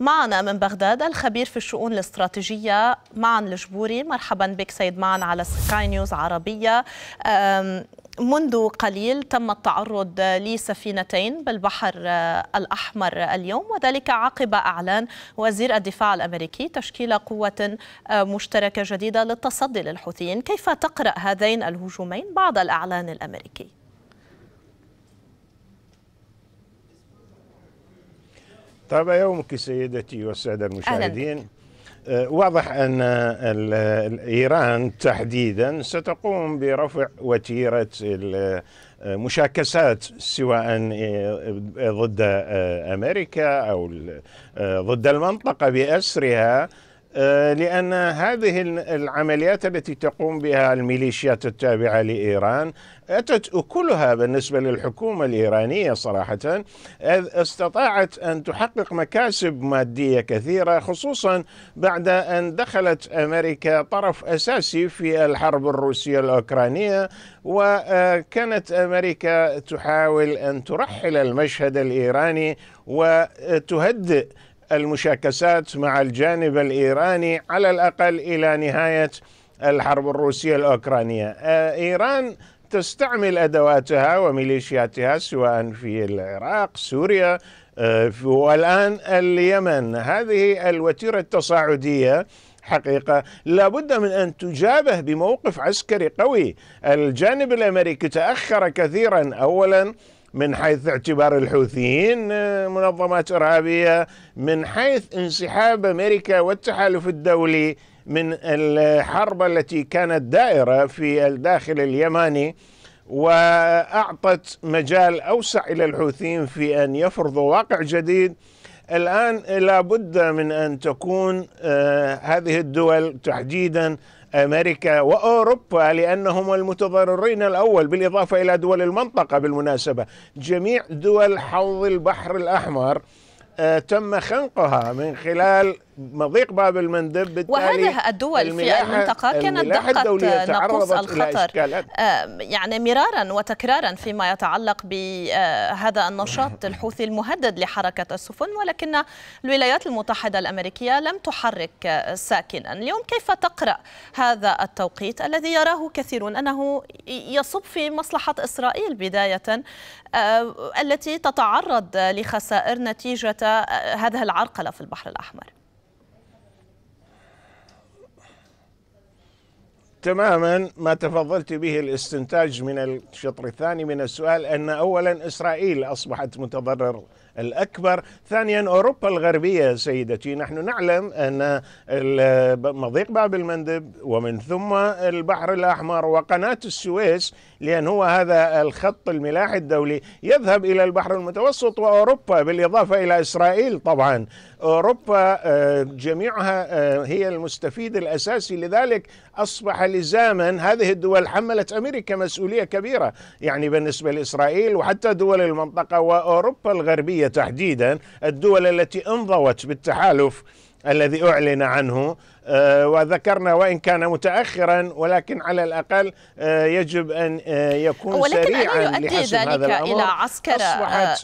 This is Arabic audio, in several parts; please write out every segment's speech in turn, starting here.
معنا من بغداد الخبير في الشؤون الاستراتيجية معن الجبوري مرحبا بك سيد معن على سكاي نيوز عربية منذ قليل تم التعرض لسفينتين بالبحر آه، الأحمر اليوم وذلك عقب أعلان وزير الدفاع الأمريكي تشكيل قوة آه، مشتركة جديدة للتصدي للحوثيين كيف تقرأ هذين الهجومين بعد الأعلان الأمريكي؟ طاب يومك سيدتي والسادة المشاهدين آه، واضح أن إيران تحديدا ستقوم برفع وتيرة المشاكسات آه، سواء آه، ضد أمريكا أو ضد المنطقة بأسرها آه، لأن هذه العمليات التي تقوم بها الميليشيات التابعة لإيران أتت أكلها بالنسبة للحكومة الإيرانية صراحة استطاعت أن تحقق مكاسب مادية كثيرة خصوصا بعد أن دخلت أمريكا طرف أساسي في الحرب الروسية الأوكرانية وكانت أمريكا تحاول أن ترحل المشهد الإيراني وتهدئ المشاكسات مع الجانب الإيراني على الأقل إلى نهاية الحرب الروسية الأوكرانية آه، إيران تستعمل أدواتها وميليشياتها سواء في العراق سوريا آه، والآن اليمن هذه الوتيرة التصاعدية حقيقة لابد من أن تجابه بموقف عسكري قوي الجانب الأمريكي تأخر كثيرا أولا من حيث اعتبار الحوثيين آه، منظمات إرهابية من حيث انسحاب أمريكا والتحالف الدولي من الحرب التي كانت دائرة في الداخل اليماني وأعطت مجال أوسع إلى الحوثيين في أن يفرضوا واقع جديد الآن لابد من أن تكون آه، هذه الدول تحديدا أمريكا وأوروبا لأنهم المتضررين الأول بالإضافة إلى دول المنطقة بالمناسبة جميع دول حوض البحر الأحمر آه، تم خنقها من خلال مضيق باب المندب بالتالي وهذه الدول في المنطقة كانت دقة نقص الخطر آه، يعني مرارا وتكرارا فيما يتعلق بهذا النشاط الحوثي المهدد لحركة السفن ولكن الولايات المتحدة الأمريكية لم تحرك ساكنا اليوم كيف تقرأ هذا التوقيت الذي يراه كثيرون أنه يصب في مصلحة إسرائيل بداية آه، التي تتعرض لخسائر نتيجة آه، هذه العرقلة في البحر الأحمر تماما ما تفضلت به الاستنتاج من الشطر الثاني من السؤال أن أولا إسرائيل أصبحت متضرر الأكبر ثانيا أوروبا الغربية سيدتي نحن نعلم أن مضيق باب المندب ومن ثم البحر الأحمر وقناة السويس لأن هو هذا الخط الملاحي الدولي يذهب إلى البحر المتوسط وأوروبا بالإضافة إلى إسرائيل طبعا أوروبا آه، جميعها آه، هي المستفيد الأساسي لذلك أصبح لزاما هذه الدول حملت أمريكا مسؤولية كبيرة يعني بالنسبة لإسرائيل وحتى دول المنطقة وأوروبا الغربية تحديدا الدول التي انضوت بالتحالف الذي أعلن عنه آه، وذكرنا وإن كان متأخرا ولكن على الأقل آه، يجب أن آه، يكون ولكن سريعا يؤدي ذلك هذا الأمر إلى عسكرة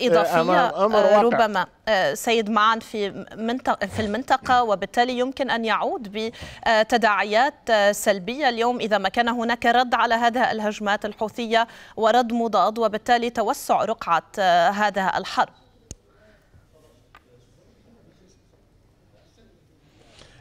إضافية أمر أمر ربما سيد معان في منطقة في المنطقة وبالتالي يمكن أن يعود بتداعيات سلبية اليوم إذا ما كان هناك رد على هذه الهجمات الحوثية ورد مضاد وبالتالي توسع رقعة هذا الحرب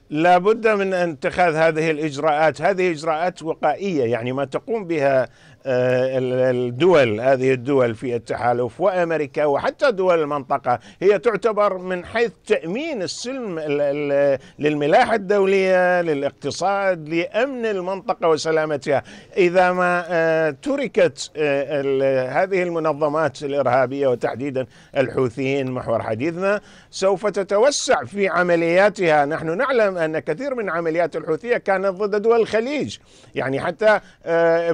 لابد من اتخاذ هذه الاجراءات هذه اجراءات وقائيه يعني ما تقوم بها آه، الدول هذه الدول في التحالف وامريكا وحتى دول المنطقه هي تعتبر من حيث تامين السلم للملاحه الدوليه للاقتصاد لامن المنطقه وسلامتها اذا ما آه، تركت آه، هذه المنظمات الارهابيه وتحديدا الحوثيين محور حديثنا سوف تتوسع في عملياتها نحن نعلم ان كثير من عمليات الحوثيه كانت ضد دول الخليج يعني حتى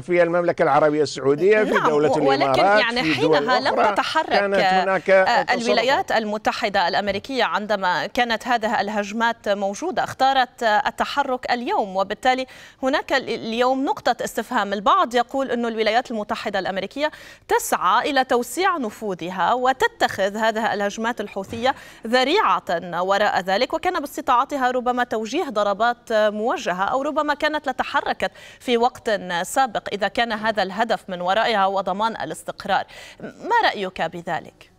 في المملكه العربيه العربية السعودية في نعم دولة الإمارات ولكن يعني حينها لم تتحرك كانت هناك آه، الولايات المتحدة الأمريكية عندما كانت هذه الهجمات موجودة اختارت آه، التحرك اليوم وبالتالي هناك اليوم نقطة استفهام البعض يقول أن الولايات المتحدة الأمريكية تسعى إلى توسيع نفوذها وتتخذ هذه الهجمات الحوثية ذريعة وراء ذلك وكان باستطاعتها ربما توجيه ضربات آه، موجهة أو ربما كانت لتحركت في وقت سابق إذا كان هذا الهدف من ورائها وضمان الاستقرار ما رأيك بذلك؟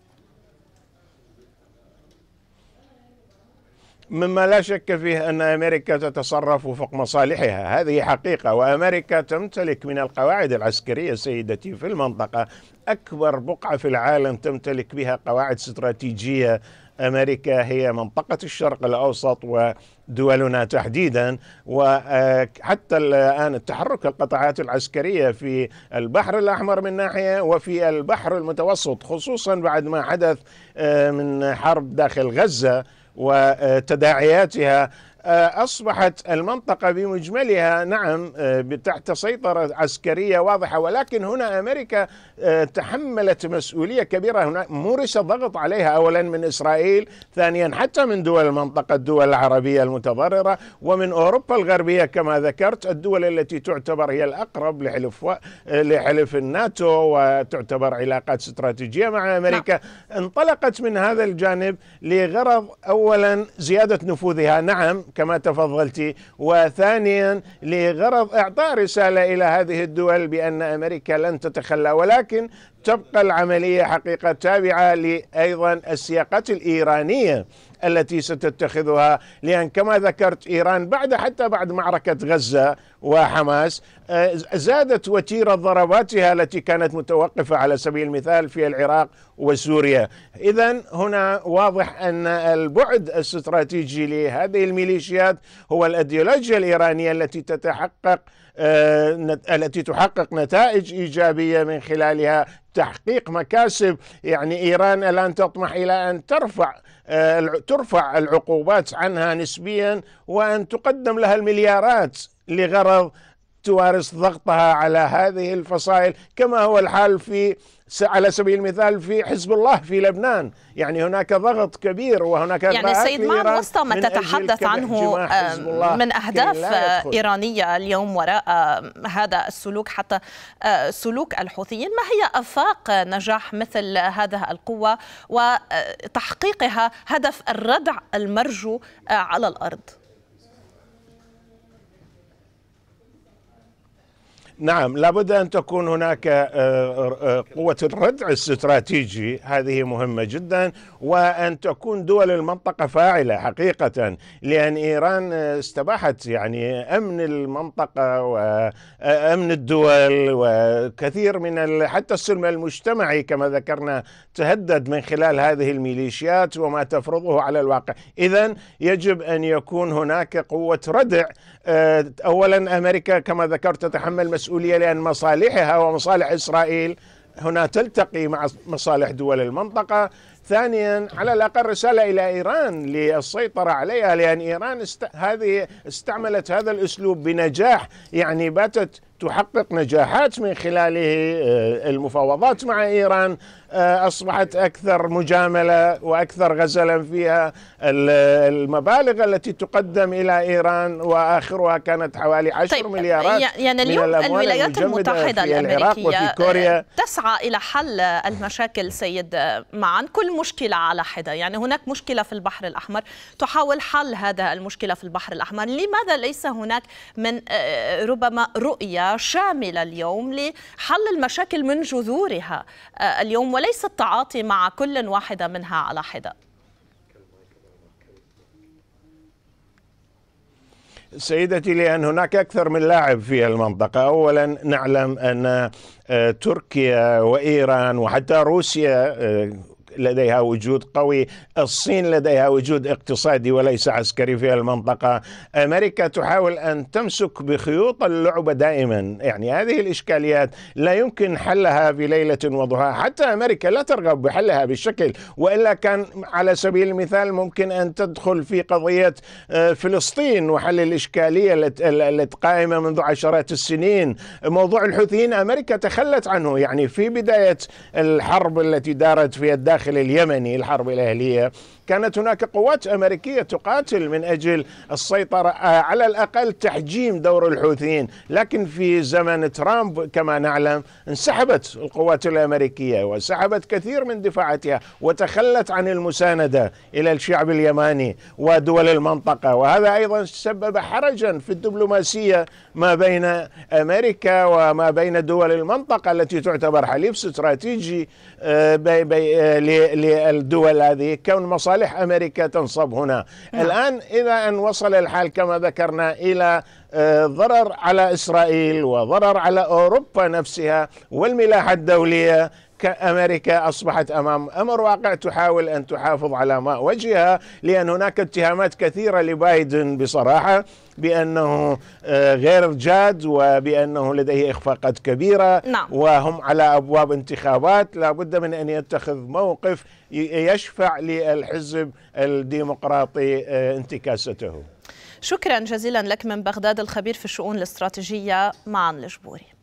مما لا شك فيه أن أمريكا تتصرف وفق مصالحها هذه حقيقة وأمريكا تمتلك من القواعد العسكرية سيدتي في المنطقة أكبر بقعة في العالم تمتلك بها قواعد استراتيجية امريكا هي منطقه الشرق الاوسط ودولنا تحديدا وحتى الان التحرك القطاعات العسكريه في البحر الاحمر من ناحيه وفي البحر المتوسط خصوصا بعد ما حدث آه، من حرب داخل غزه وتداعياتها آه، أصبحت المنطقة بمجملها نعم آه، تحت سيطرة عسكرية واضحة ولكن هنا أمريكا آه، تحملت مسؤولية كبيرة هنا مورس ضغط عليها أولا من إسرائيل ثانيا حتى من دول المنطقة الدول العربية المتضررة ومن أوروبا الغربية كما ذكرت الدول التي تعتبر هي الأقرب لحلف, و... لحلف الناتو وتعتبر علاقات استراتيجية مع أمريكا نعم. انطلقت من هذا الجانب لغرض أولا زيادة نفوذها نعم كما تفضلت وثانيا لغرض إعطاء رسالة إلى هذه الدول بأن أمريكا لن تتخلى ولكن تبقى العملية حقيقة تابعة لأيضا السياقات الإيرانية التي ستتخذها لأن كما ذكرت إيران بعد حتى بعد معركة غزة وحماس آه، زادت وتيرة ضرباتها التي كانت متوقفة على سبيل المثال في العراق وسوريا إذا هنا واضح أن البعد الاستراتيجي لهذه الميليشيات هو الأديولوجيا الإيرانية التي تتحقق آه، التي تحقق نتائج ايجابيه من خلالها تحقيق مكاسب يعني ايران الان تطمح الى ان ترفع آه، ترفع العقوبات عنها نسبيا وان تقدم لها المليارات لغرض تمارس ضغطها على هذه الفصائل كما هو الحال في على سبيل المثال في حزب الله في لبنان يعني هناك ضغط كبير وهناك يعني السيد مع وسط ما تتحدث عنه آه، من أهداف إيرانية اليوم وراء آه، هذا السلوك حتى آه، سلوك الحوثيين ما هي أفاق نجاح مثل هذه القوة وتحقيقها هدف الردع المرجو على الأرض نعم لابد أن تكون هناك آه، آه، آه، قوة الردع الاستراتيجي هذه مهمة جدا وأن تكون دول المنطقة فاعلة حقيقة لأن إيران استباحت يعني أمن المنطقة وأمن الدول وكثير من حتى السلم المجتمعي كما ذكرنا تهدد من خلال هذه الميليشيات وما تفرضه على الواقع إذا يجب أن يكون هناك قوة ردع أولا أمريكا كما ذكرت تتحمل مسؤولية المسؤولية لأن مصالحها ومصالح إسرائيل هنا تلتقي مع مصالح دول المنطقة ثانيا على الأقل رسالة إلى إيران للسيطرة عليها لأن إيران است... هذه استعملت هذا الأسلوب بنجاح يعني باتت تحقق نجاحات من خلاله آه، المفاوضات مع ايران آه، اصبحت اكثر مجامله واكثر غزلا فيها المبالغ التي تقدم الى ايران واخرها كانت حوالي 10 طيب مليارات يعني, يعني اليوم من الولايات المتحده الامريكيه وفي كوريا آه، تسعى الى حل المشاكل سيد معا كل المشكلة مشكلة على حدة يعني هناك مشكلة في البحر الأحمر تحاول حل هذا المشكلة في البحر الأحمر لماذا ليس هناك من آه، ربما رؤية شاملة اليوم لحل المشاكل من جذورها آه، اليوم وليس التعاطي مع كل واحدة منها على حدة سيدتي لأن هناك أكثر من لاعب في المنطقة أولا نعلم أن آه، تركيا وإيران وحتى روسيا لديها وجود قوي الصين لديها وجود اقتصادي وليس عسكري في المنطقة أمريكا تحاول أن تمسك بخيوط اللعبة دائما يعني هذه الإشكاليات لا يمكن حلها في ليلة وضحاها حتى أمريكا لا ترغب بحلها بالشكل وإلا كان على سبيل المثال ممكن أن تدخل في قضية آه، فلسطين وحل الإشكالية التي قائمة منذ عشرات السنين موضوع الحوثيين أمريكا تخلت عنه يعني في بداية الحرب التي دارت في الداخل الداخل اليمني الحرب الأهلية كانت هناك قوات أمريكية تقاتل من أجل السيطرة آه، على الأقل تحجيم دور الحوثيين لكن في زمن ترامب كما نعلم انسحبت القوات الأمريكية وسحبت كثير من دفاعاتها وتخلت عن المساندة إلى الشعب اليماني ودول المنطقة وهذا أيضا سبب حرجا في الدبلوماسية ما بين أمريكا وما بين دول المنطقة التي تعتبر حليف استراتيجي آه، آه، للدول هذه كون مصالح مصالح أمريكا تنصب هنا نعم. الآن إلى أن وصل الحال كما ذكرنا إلى آه، ضرر على إسرائيل وضرر على أوروبا نفسها والملاحة الدولية أمريكا أصبحت أمام أمر واقع تحاول أن تحافظ على ماء وجهها لأن هناك اتهامات كثيرة لبايدن بصراحة بأنه آه، غير جاد وبأنه لديه إخفاقات كبيرة نعم. وهم على أبواب انتخابات لابد من أن يتخذ موقف يشفع للحزب الديمقراطي آه، انتكاسته شكرا جزيلا لك من بغداد الخبير في الشؤون الاستراتيجية معا الجبوري